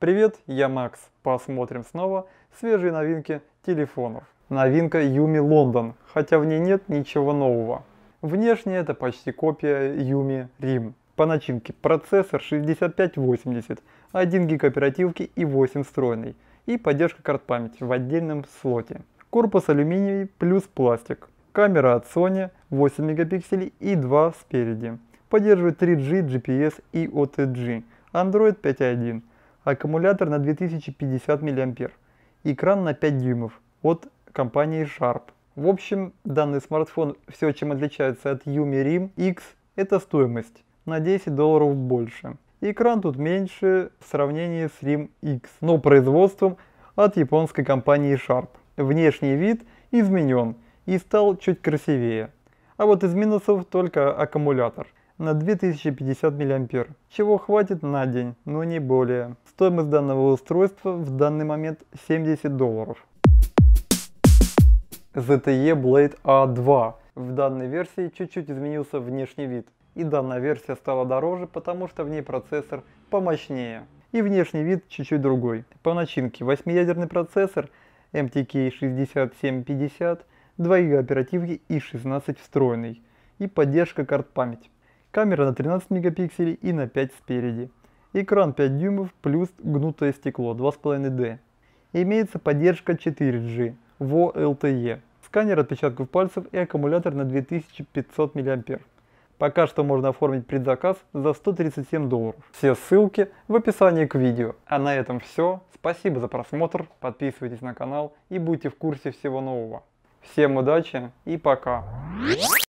Привет, я Макс. Посмотрим снова свежие новинки телефонов. Новинка Yumi London, хотя в ней нет ничего нового. Внешне это почти копия Yumi Rim. По начинке процессор 6580, 1 гиг оперативки и 8 встроенный. И поддержка карт памяти в отдельном слоте. Корпус алюминиевый плюс пластик. Камера от Sony 8 мегапикселей и 2 спереди. Поддерживает 3G, GPS и OTG. Android 5.1 аккумулятор на 2050 мА, экран на 5 дюймов от компании Sharp. В общем, данный смартфон все чем отличается от Yumi Rim X, это стоимость на 10 долларов больше. Экран тут меньше в сравнении с Rim X, но производством от японской компании Sharp. Внешний вид изменен и стал чуть красивее. А вот из минусов только аккумулятор – на 2050 мА, чего хватит на день, но не более. Стоимость данного устройства в данный момент 70 долларов. ZTE Blade A2. А в данной версии чуть-чуть изменился внешний вид. И данная версия стала дороже, потому что в ней процессор помощнее. И внешний вид чуть-чуть другой. По начинке 8-ядерный процессор MTK 6750, 2 гига оперативки и 16 встроенный. И поддержка карт памяти камера на 13 мегапикселей и на 5 спереди. Экран 5 дюймов плюс гнутое стекло 2.5D. Имеется поддержка 4G в LTE, сканер отпечатков пальцев и аккумулятор на 2500 мА. Пока что можно оформить предзаказ за 137 долларов. Все ссылки в описании к видео. А на этом все. Спасибо за просмотр, подписывайтесь на канал и будьте в курсе всего нового. Всем удачи и пока!